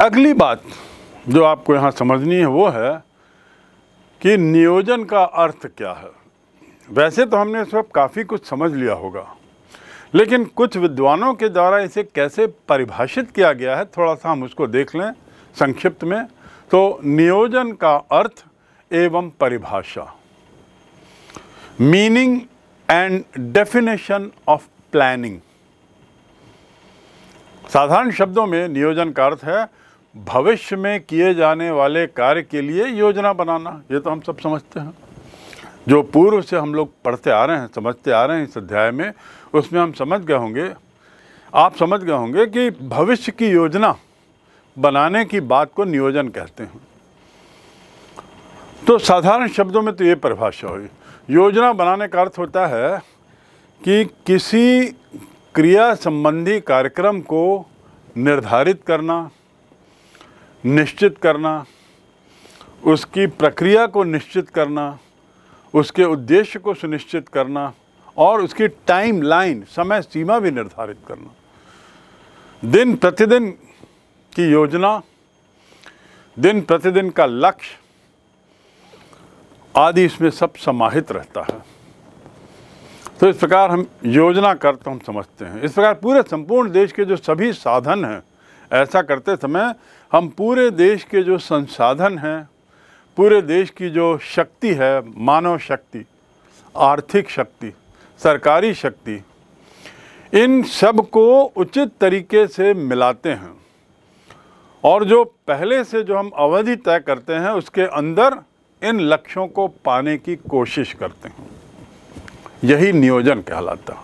अगली बात जो आपको यहाँ समझनी है वो है कि नियोजन का अर्थ क्या है वैसे तो हमने इस वक्त काफ़ी कुछ समझ लिया होगा लेकिन कुछ विद्वानों के द्वारा इसे कैसे परिभाषित किया गया है थोड़ा सा हम उसको देख लें संक्षिप्त में तो नियोजन का अर्थ एवं परिभाषा meaning and definition of planning साधारण शब्दों में नियोजन का अर्थ है भविष्य में किए जाने वाले कार्य के लिए योजना बनाना ये तो हम सब समझते हैं जो पूर्व से हम लोग पढ़ते आ रहे हैं समझते आ रहे हैं इस अध्याय में उसमें हम समझ गए होंगे आप समझ गए होंगे कि भविष्य की योजना बनाने की बात को नियोजन कहते हैं तो साधारण शब्दों में तो ये परिभाषा हुई योजना बनाने का अर्थ होता है कि किसी क्रिया संबंधी कार्यक्रम को निर्धारित करना निश्चित करना उसकी प्रक्रिया को निश्चित करना उसके उद्देश्य को सुनिश्चित करना और उसकी टाइम लाइन समय सीमा भी निर्धारित करना दिन प्रतिदिन की योजना दिन प्रतिदिन का लक्ष्य आदि इसमें सब समाहित रहता है तो इस प्रकार हम योजना करते हम समझते हैं इस प्रकार पूरे संपूर्ण देश के जो सभी साधन हैं ऐसा करते समय हम पूरे देश के जो संसाधन हैं पूरे देश की जो शक्ति है मानव शक्ति आर्थिक शक्ति सरकारी शक्ति इन सब को उचित तरीके से मिलाते हैं और जो पहले से जो हम अवधि तय करते हैं उसके अंदर इन लक्ष्यों को पाने की कोशिश करते हैं यही नियोजन कहलाता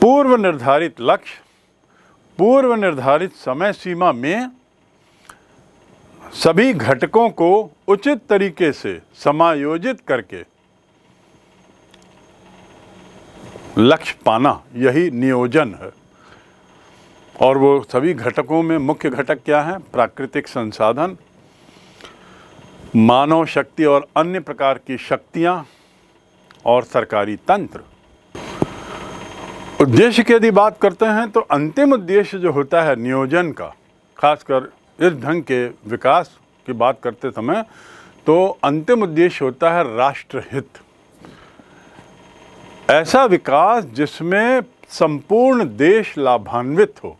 पूर्व निर्धारित लक्ष्य पूर्व निर्धारित समय सीमा में सभी घटकों को उचित तरीके से समायोजित करके लक्ष्य पाना यही नियोजन है और वो सभी घटकों में मुख्य घटक क्या है प्राकृतिक संसाधन मानव शक्ति और अन्य प्रकार की शक्तियाँ और सरकारी तंत्र उद्देश्य की यदि बात करते हैं तो अंतिम उद्देश्य जो होता है नियोजन का खासकर इस ढंग के विकास की बात करते समय तो अंतिम उद्देश्य होता है राष्ट्रहित ऐसा विकास जिसमें संपूर्ण देश लाभान्वित हो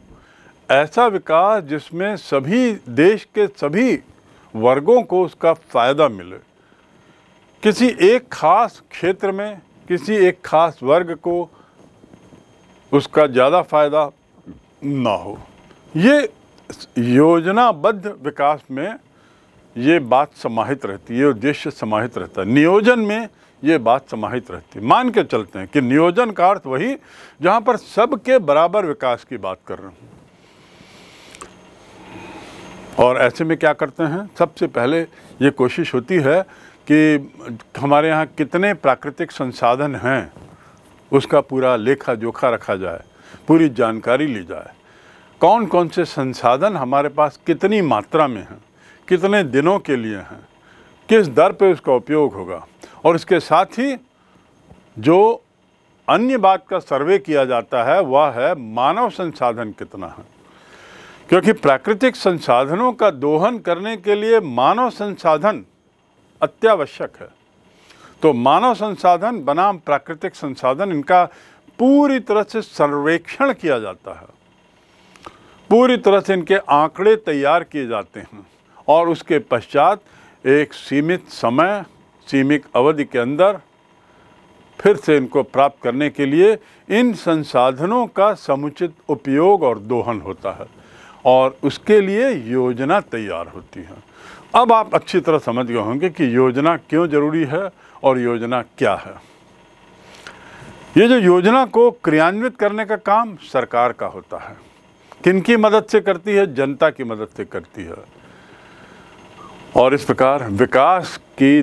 ऐसा विकास जिसमें सभी देश के सभी वर्गों को उसका फ़ायदा मिले किसी एक खास क्षेत्र में किसी एक खास वर्ग को उसका ज़्यादा फ़ायदा ना हो ये योजनाबद्ध विकास में ये बात समाहित रहती है उद्देश्य समाहित रहता है नियोजन में ये बात समाहित रहती है मान के चलते हैं कि नियोजन का अर्थ वही जहाँ पर सबके बराबर विकास की बात कर रहे हैं और ऐसे में क्या करते हैं सबसे पहले ये कोशिश होती है कि हमारे यहाँ कितने प्राकृतिक संसाधन हैं उसका पूरा लेखा जोखा रखा जाए पूरी जानकारी ली जाए कौन कौन से संसाधन हमारे पास कितनी मात्रा में हैं कितने दिनों के लिए हैं किस दर पे उसका उपयोग होगा और इसके साथ ही जो अन्य बात का सर्वे किया जाता है वह है मानव संसाधन कितना है क्योंकि प्राकृतिक संसाधनों का दोहन करने के लिए मानव संसाधन अत्यावश्यक है तो मानव संसाधन बनाम प्राकृतिक संसाधन इनका पूरी तरह से सर्वेक्षण किया जाता है पूरी तरह से इनके आंकड़े तैयार किए जाते हैं और उसके पश्चात एक सीमित समय सीमित अवधि के अंदर फिर से इनको प्राप्त करने के लिए इन संसाधनों का समुचित उपयोग और दोहन होता है और उसके लिए योजना तैयार होती है अब आप अच्छी तरह समझ गए होंगे कि योजना क्यों ज़रूरी है और योजना क्या है ये जो योजना को क्रियान्वित करने का काम सरकार का होता है किन की मदद से करती है जनता की मदद से करती है और इस प्रकार विकास की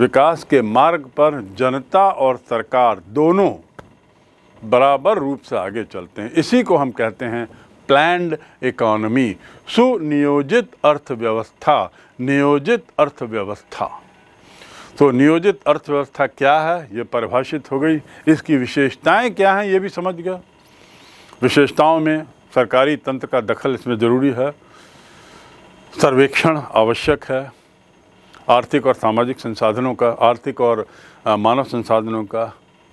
विकास के मार्ग पर जनता और सरकार दोनों बराबर रूप से आगे चलते हैं इसी को हम कहते हैं प्लैंड इकोनॉमी सुनियोजित अर्थव्यवस्था नियोजित अर्थव्यवस्था तो नियोजित अर्थव्यवस्था क्या है ये परिभाषित हो गई इसकी विशेषताएं क्या हैं ये भी समझ गया विशेषताओं में सरकारी तंत्र का दखल इसमें ज़रूरी है सर्वेक्षण आवश्यक है आर्थिक और सामाजिक संसाधनों का आर्थिक और मानव संसाधनों का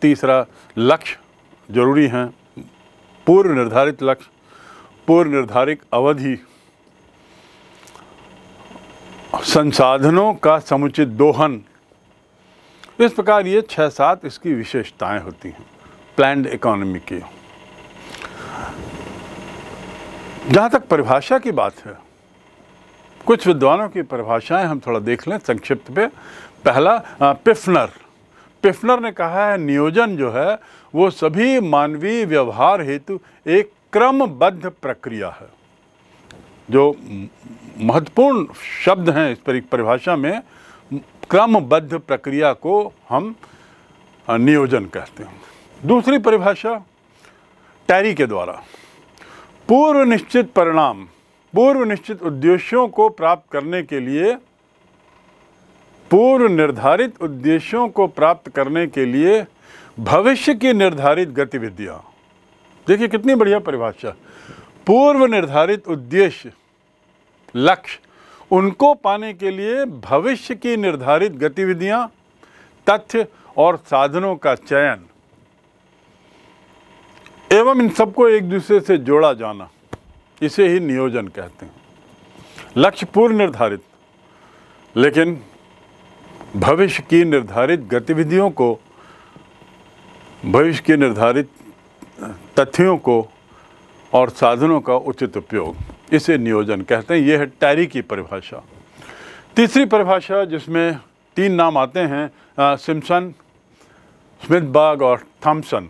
तीसरा लक्ष्य जरूरी हैं पूर्व निर्धारित लक्ष्य पूर्व निर्धारित अवधि संसाधनों का समुचित दोहन तो इस प्रकार ये छः सात इसकी विशेषताएं होती हैं प्लैंड इकोनॉमी की जहाँ तक परिभाषा की बात है कुछ विद्वानों की परिभाषाएं हम थोड़ा देख लें संक्षिप्त पे पहला पिफनर पिफनर ने कहा है नियोजन जो है वो सभी मानवीय व्यवहार हेतु एक क्रमबद्ध प्रक्रिया है जो महत्वपूर्ण शब्द हैं इस परिभाषा में क्रमबद्ध प्रक्रिया को हम नियोजन कहते हैं दूसरी परिभाषा टैरी के द्वारा पूर्व निश्चित परिणाम पूर्व निश्चित उद्देश्यों को प्राप्त करने के लिए पूर्व निर्धारित उद्देश्यों को प्राप्त करने के लिए भविष्य की निर्धारित गतिविधियां देखिए कितनी बढ़िया परिभाषा पूर्व निर्धारित उद्देश्य लक्ष्य उनको पाने के लिए भविष्य की निर्धारित गतिविधियां, तथ्य और साधनों का चयन एवं इन सबको एक दूसरे से जोड़ा जाना इसे ही नियोजन कहते हैं लक्ष्य पूर्व निर्धारित लेकिन भविष्य की निर्धारित गतिविधियों को भविष्य की निर्धारित तथ्यों को और साधनों का उचित उपयोग इसे नियोजन कहते हैं यह है टैरी की परिभाषा तीसरी परिभाषा जिसमें तीन नाम आते हैं सिम्सन स्मिथबर्ग और थॉम्सन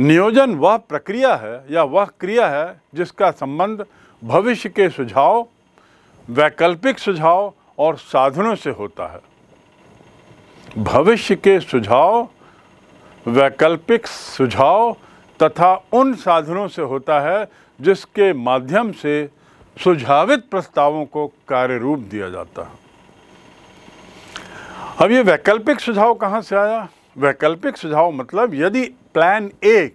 नियोजन वह प्रक्रिया है या वह क्रिया है जिसका संबंध भविष्य के सुझाव वैकल्पिक सुझाव और साधनों से होता है भविष्य के सुझाव वैकल्पिक सुझाव तथा उन साधनों से होता है जिसके माध्यम से सुझावित प्रस्तावों को कार्य रूप दिया जाता है अब ये वैकल्पिक सुझाव कहाँ से आया वैकल्पिक सुझाव मतलब यदि प्लान ए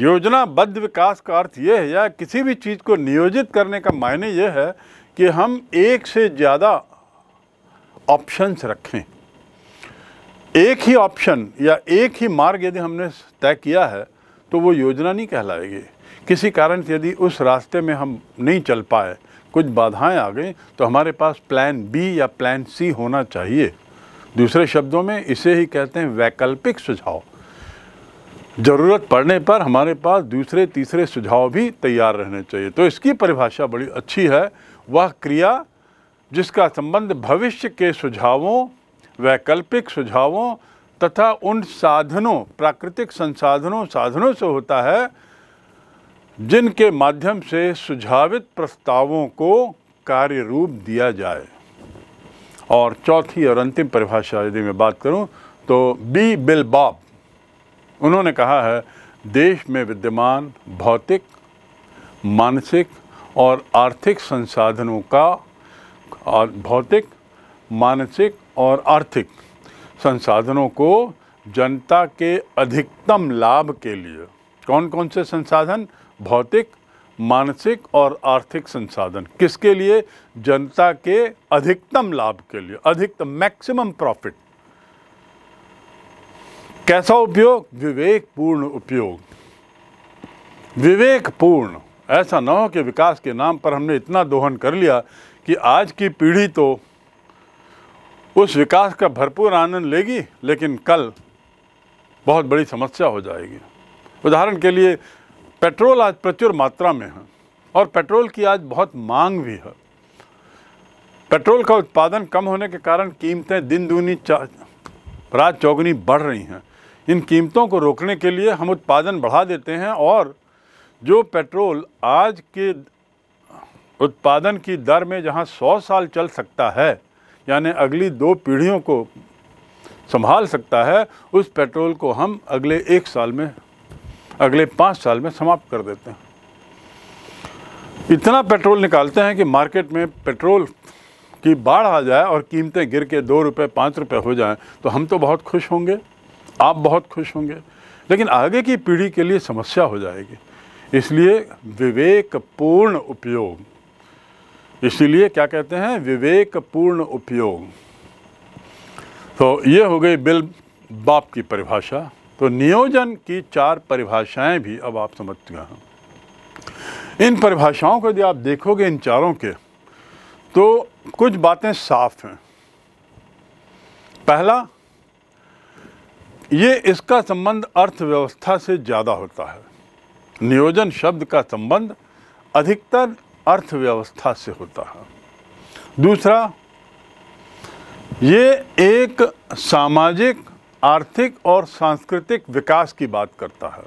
योजनाबद्ध विकास का अर्थ यह है या किसी भी चीज़ को नियोजित करने का मायने यह है कि हम एक से ज़्यादा ऑप्शंस रखें एक ही ऑप्शन या एक ही मार्ग यदि हमने तय किया है तो वो योजना नहीं कहलाएगी किसी कारण से यदि उस रास्ते में हम नहीं चल पाए कुछ बाधाएं आ गई तो हमारे पास प्लान बी या प्लान सी होना चाहिए दूसरे शब्दों में इसे ही कहते हैं वैकल्पिक सुझाव ज़रूरत पड़ने पर हमारे पास दूसरे तीसरे सुझाव भी तैयार रहने चाहिए तो इसकी परिभाषा बड़ी अच्छी है वह क्रिया जिसका संबंध भविष्य के सुझावों वैकल्पिक सुझावों तथा उन साधनों प्राकृतिक संसाधनों साधनों से होता है जिनके माध्यम से सुझावित प्रस्तावों को कार्य रूप दिया जाए और चौथी और अंतिम परिभाषा यदि मैं बात करूं तो बी बिल बॉब उन्होंने कहा है देश में विद्यमान भौतिक मानसिक और आर्थिक संसाधनों का भौतिक मानसिक और आर्थिक संसाधनों को जनता के अधिकतम लाभ के लिए कौन कौन से संसाधन भौतिक मानसिक और आर्थिक संसाधन किसके लिए जनता के अधिकतम लाभ के लिए अधिकतम मैक्सिमम प्रॉफिट कैसा उपयोग विवेकपूर्ण उपयोग विवेकपूर्ण ऐसा ना हो कि विकास के नाम पर हमने इतना दोहन कर लिया कि आज की पीढ़ी तो उस विकास का भरपूर आनंद लेगी लेकिन कल बहुत बड़ी समस्या हो जाएगी उदाहरण के लिए पेट्रोल आज प्रचुर मात्रा में है और पेट्रोल की आज बहुत मांग भी है पेट्रोल का उत्पादन कम होने के कारण कीमतें दिन दूनी रात चौगनी बढ़ रही हैं इन कीमतों को रोकने के लिए हम उत्पादन बढ़ा देते हैं और जो पेट्रोल आज के उत्पादन की दर में जहां 100 साल चल सकता है यानी अगली दो पीढ़ियों को संभाल सकता है उस पेट्रोल को हम अगले एक साल में अगले पाँच साल में समाप्त कर देते हैं इतना पेट्रोल निकालते हैं कि मार्केट में पेट्रोल की बाढ़ आ जाए और कीमतें गिर के दो रुपये पाँच रुपये हो जाएं तो हम तो बहुत खुश होंगे आप बहुत खुश होंगे लेकिन आगे की पीढ़ी के लिए समस्या हो जाएगी इसलिए विवेकपूर्ण उपयोग इसीलिए क्या कहते हैं विवेकपूर्ण उपयोग तो ये हो गई बिल बाप की परिभाषा तो नियोजन की चार परिभाषाएं भी अब आप समझ गए हैं इन परिभाषाओं को यदि आप देखोगे इन चारों के तो कुछ बातें साफ हैं पहला ये इसका संबंध अर्थव्यवस्था से ज़्यादा होता है नियोजन शब्द का संबंध अधिकतर अर्थव्यवस्था से होता है दूसरा ये एक सामाजिक आर्थिक और सांस्कृतिक विकास की बात करता है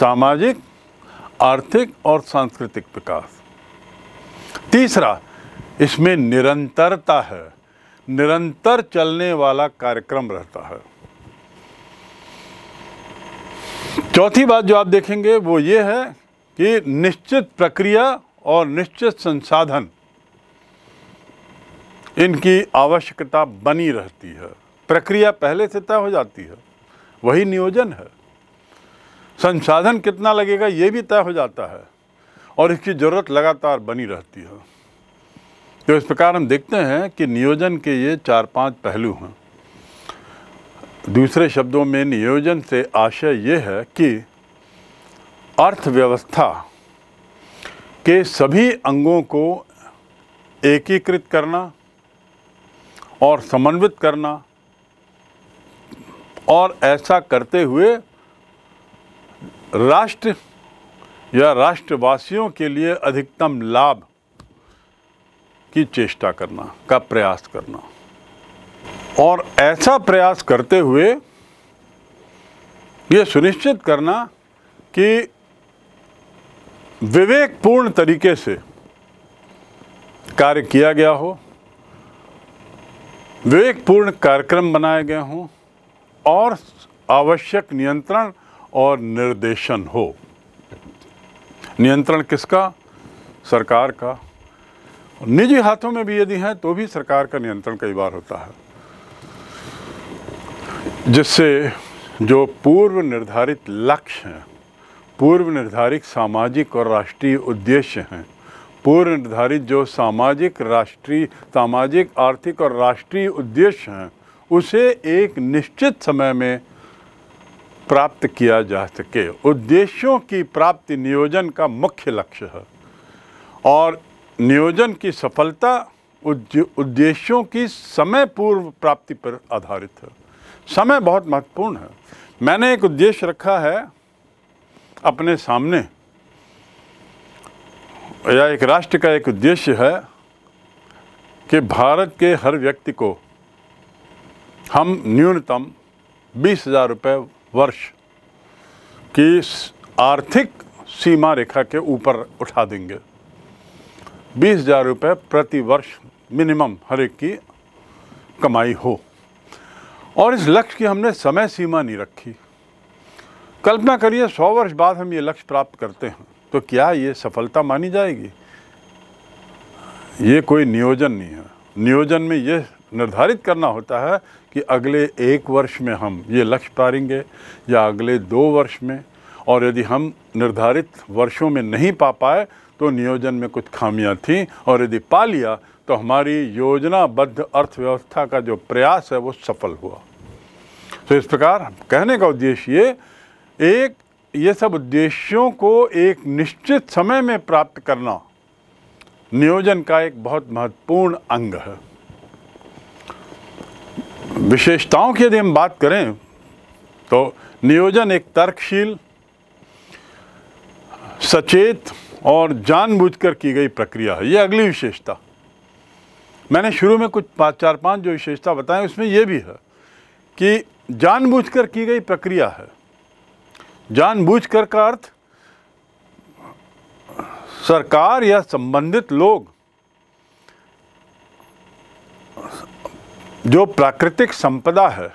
सामाजिक आर्थिक और सांस्कृतिक विकास तीसरा इसमें निरंतरता है निरंतर चलने वाला कार्यक्रम रहता है चौथी बात जो आप देखेंगे वो ये है कि निश्चित प्रक्रिया और निश्चित संसाधन इनकी आवश्यकता बनी रहती है प्रक्रिया पहले से तय हो जाती है वही नियोजन है संसाधन कितना लगेगा ये भी तय हो जाता है और इसकी ज़रूरत लगातार बनी रहती है तो इस प्रकार हम देखते हैं कि नियोजन के ये चार पांच पहलू हैं दूसरे शब्दों में नियोजन से आशय ये है कि अर्थव्यवस्था के सभी अंगों को एकीकृत करना और समन्वित करना और ऐसा करते हुए राष्ट्र या राष्ट्रवासियों के लिए अधिकतम लाभ की चेष्टा करना का प्रयास करना और ऐसा प्रयास करते हुए ये सुनिश्चित करना कि विवेकपूर्ण तरीके से कार्य किया गया हो विवेकपूर्ण कार्यक्रम बनाए गए हों और आवश्यक नियंत्रण और निर्देशन हो नियंत्रण किसका सरकार का निजी हाथों में भी यदि है तो भी सरकार का नियंत्रण कई बार होता है जिससे जो पूर्व निर्धारित लक्ष्य हैं पूर्व निर्धारित सामाजिक और राष्ट्रीय उद्देश्य हैं पूर्व निर्धारित जो सामाजिक राष्ट्रीय सामाजिक आर्थिक और राष्ट्रीय उद्देश्य हैं उसे एक निश्चित समय में प्राप्त किया जा सके उद्देश्यों की प्राप्ति नियोजन का मुख्य लक्ष्य है और नियोजन की सफलता उद्देश्यों की समय पूर्व प्राप्ति पर आधारित है समय बहुत महत्वपूर्ण है मैंने एक उद्देश्य रखा है अपने सामने या एक राष्ट्र का एक उद्देश्य है कि भारत के हर व्यक्ति को हम न्यूनतम बीस हज़ार रुपये वर्ष की आर्थिक सीमा रेखा के ऊपर उठा देंगे बीस हज़ार रुपये प्रति वर्ष मिनिमम हर एक की कमाई हो और इस लक्ष्य की हमने समय सीमा नहीं रखी कल्पना करिए सौ वर्ष बाद हम ये लक्ष्य प्राप्त करते हैं तो क्या ये सफलता मानी जाएगी ये कोई नियोजन नहीं है नियोजन में यह निर्धारित करना होता है कि अगले एक वर्ष में हम ये लक्ष्य पारेंगे या अगले दो वर्ष में और यदि हम निर्धारित वर्षों में नहीं पा पाए तो नियोजन में कुछ खामियां थीं और यदि पा लिया तो हमारी योजनाबद्ध अर्थव्यवस्था का जो प्रयास है वो सफल हुआ तो इस प्रकार कहने का उद्देश्य ये एक ये सब उद्देश्यों को एक निश्चित समय में प्राप्त करना नियोजन का एक बहुत महत्वपूर्ण अंग है विशेषताओं की यदि हम बात करें तो नियोजन एक तर्कशील सचेत और जानबूझकर की गई प्रक्रिया है ये अगली विशेषता मैंने शुरू में कुछ पाँच चार पांच जो विशेषता बताएं उसमें ये भी है कि जानबूझकर की गई प्रक्रिया है जानबूझकर का अर्थ सरकार या संबंधित लोग जो प्राकृतिक संपदा है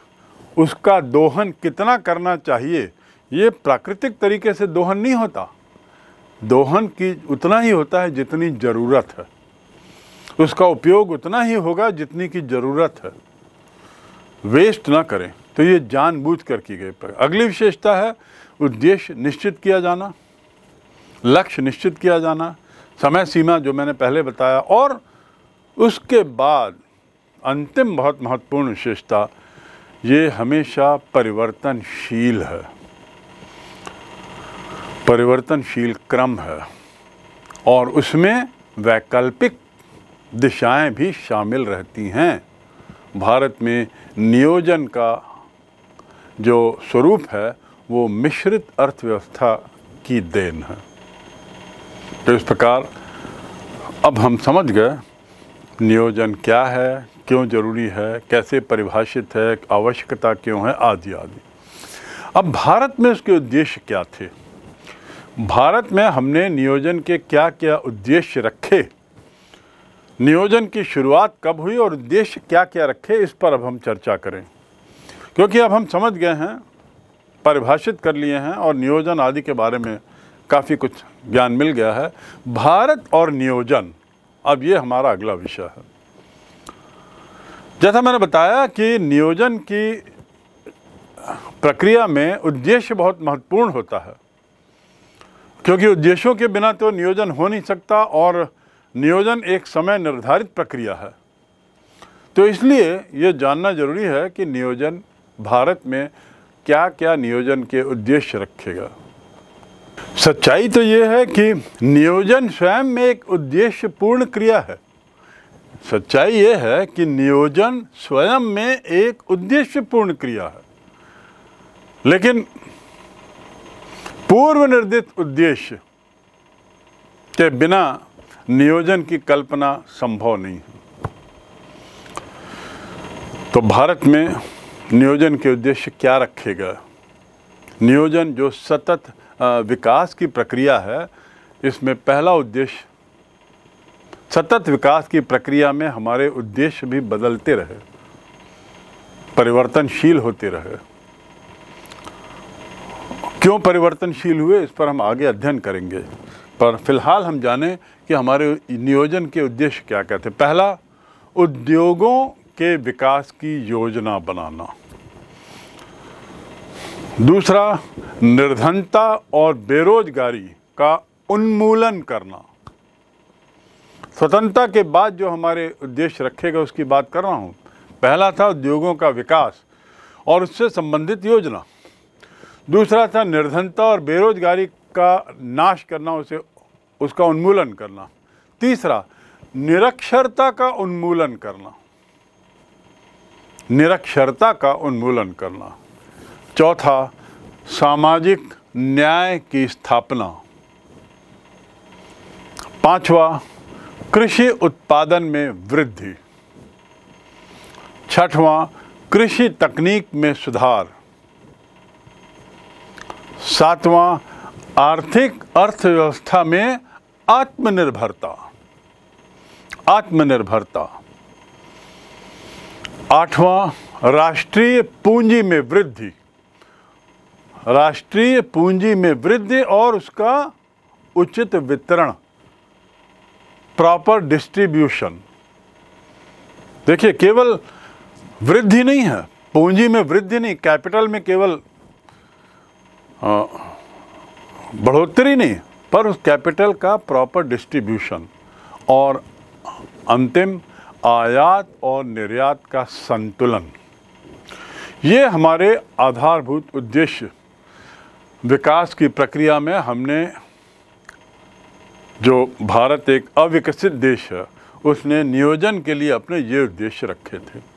उसका दोहन कितना करना चाहिए ये प्राकृतिक तरीके से दोहन नहीं होता दोहन की उतना ही होता है जितनी ज़रूरत है उसका उपयोग उतना ही होगा जितनी की ज़रूरत है वेस्ट ना करें तो ये जानबूझ कर की गई अगली विशेषता है उद्देश्य निश्चित किया जाना लक्ष्य निश्चित किया जाना समय सीमा जो मैंने पहले बताया और उसके बाद अंतिम बहुत महत्वपूर्ण विशेषता ये हमेशा परिवर्तनशील है परिवर्तनशील क्रम है और उसमें वैकल्पिक दिशाएं भी शामिल रहती हैं भारत में नियोजन का जो स्वरूप है वो मिश्रित अर्थव्यवस्था की देन है तो इस प्रकार अब हम समझ गए नियोजन क्या है क्यों ज़रूरी है कैसे परिभाषित है आवश्यकता क्यों है आदि आदि अब भारत में उसके उद्देश्य क्या थे भारत में हमने नियोजन के क्या क्या उद्देश्य रखे नियोजन की शुरुआत कब हुई और उद्देश्य क्या क्या रखे इस पर अब हम चर्चा करें क्योंकि अब हम समझ गए हैं परिभाषित कर लिए हैं और नियोजन आदि के बारे में काफ़ी कुछ ज्ञान मिल गया है भारत और नियोजन अब ये हमारा अगला विषय है जैसा मैंने बताया कि नियोजन की प्रक्रिया में उद्देश्य बहुत महत्वपूर्ण होता है क्योंकि उद्देश्यों के बिना तो नियोजन हो नहीं सकता और नियोजन एक समय निर्धारित प्रक्रिया है तो इसलिए ये जानना जरूरी है कि नियोजन भारत में क्या क्या नियोजन के उद्देश्य रखेगा सच्चाई तो ये है कि नियोजन स्वयं में एक उद्देश्यपूर्ण क्रिया है सच्चाई ये है कि नियोजन स्वयं में एक उद्देश्यपूर्ण क्रिया है लेकिन पूर्व निर्दित उद्देश्य के बिना नियोजन की कल्पना संभव नहीं है तो भारत में नियोजन के उद्देश्य क्या रखेगा नियोजन जो सतत विकास की प्रक्रिया है इसमें पहला उद्देश्य सतत विकास की प्रक्रिया में हमारे उद्देश्य भी बदलते रहे परिवर्तनशील होते रहे क्यों परिवर्तनशील हुए इस पर हम आगे अध्ययन करेंगे पर फिलहाल हम जाने कि हमारे नियोजन के उद्देश्य क्या कहते हैं पहला उद्योगों के विकास की योजना बनाना दूसरा निर्धनता और बेरोजगारी का उन्मूलन करना स्वतंत्रता के बाद जो हमारे उद्देश्य रखेगा उसकी बात कर रहा हूँ पहला था उद्योगों का विकास और उससे संबंधित योजना दूसरा था निर्धनता और बेरोजगारी का नाश करना उसे उसका उन्मूलन करना तीसरा निरक्षरता का उन्मूलन करना निरक्षरता का उन्मूलन करना चौथा सामाजिक न्याय की स्थापना पांचवा कृषि उत्पादन में वृद्धि छठवां कृषि तकनीक में सुधार सातवां आर्थिक अर्थव्यवस्था में आत्मनिर्भरता आत्मनिर्भरता आठवां राष्ट्रीय पूंजी में वृद्धि राष्ट्रीय पूंजी में वृद्धि और उसका उचित वितरण प्रॉपर डिस्ट्रीब्यूशन देखिए केवल वृद्धि नहीं है पूंजी में वृद्धि नहीं कैपिटल में केवल बढ़ोतरी नहीं पर उस कैपिटल का प्रॉपर डिस्ट्रीब्यूशन और अंतिम आयात और निर्यात का संतुलन ये हमारे आधारभूत उद्देश्य विकास की प्रक्रिया में हमने जो भारत एक अविकसित देश है उसने नियोजन के लिए अपने ये उद्देश्य रखे थे